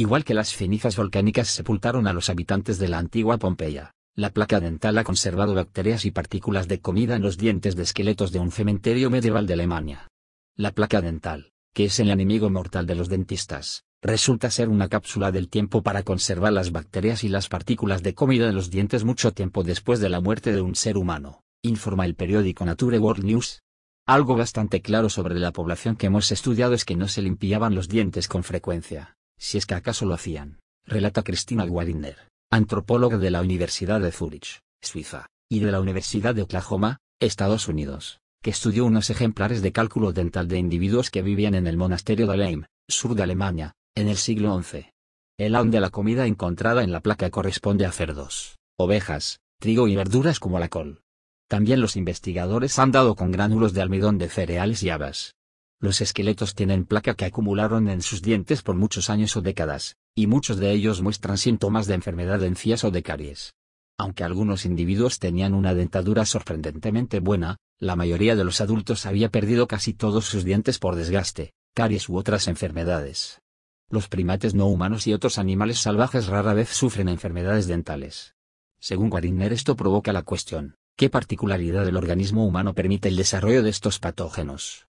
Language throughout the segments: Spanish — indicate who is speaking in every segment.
Speaker 1: Igual que las cenizas volcánicas sepultaron a los habitantes de la antigua Pompeya, la placa dental ha conservado bacterias y partículas de comida en los dientes de esqueletos de un cementerio medieval de Alemania. La placa dental, que es el enemigo mortal de los dentistas, resulta ser una cápsula del tiempo para conservar las bacterias y las partículas de comida en los dientes mucho tiempo después de la muerte de un ser humano, informa el periódico Nature World News. Algo bastante claro sobre la población que hemos estudiado es que no se limpiaban los dientes con frecuencia si es que acaso lo hacían, relata Cristina Wadiner, antropóloga de la Universidad de Zurich, Suiza, y de la Universidad de Oklahoma, Estados Unidos, que estudió unos ejemplares de cálculo dental de individuos que vivían en el monasterio de Leim, sur de Alemania, en el siglo XI. El aún de la comida encontrada en la placa corresponde a cerdos, ovejas, trigo y verduras como la col. También los investigadores han dado con gránulos de almidón de cereales y habas, los esqueletos tienen placa que acumularon en sus dientes por muchos años o décadas, y muchos de ellos muestran síntomas de enfermedad de encías o de caries. Aunque algunos individuos tenían una dentadura sorprendentemente buena, la mayoría de los adultos había perdido casi todos sus dientes por desgaste, caries u otras enfermedades. Los primates no humanos y otros animales salvajes rara vez sufren enfermedades dentales. Según Guariner esto provoca la cuestión, ¿qué particularidad del organismo humano permite el desarrollo de estos patógenos?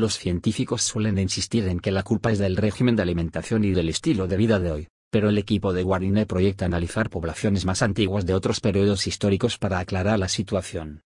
Speaker 1: Los científicos suelen insistir en que la culpa es del régimen de alimentación y del estilo de vida de hoy, pero el equipo de Guarinet proyecta analizar poblaciones más antiguas de otros periodos históricos para aclarar la situación.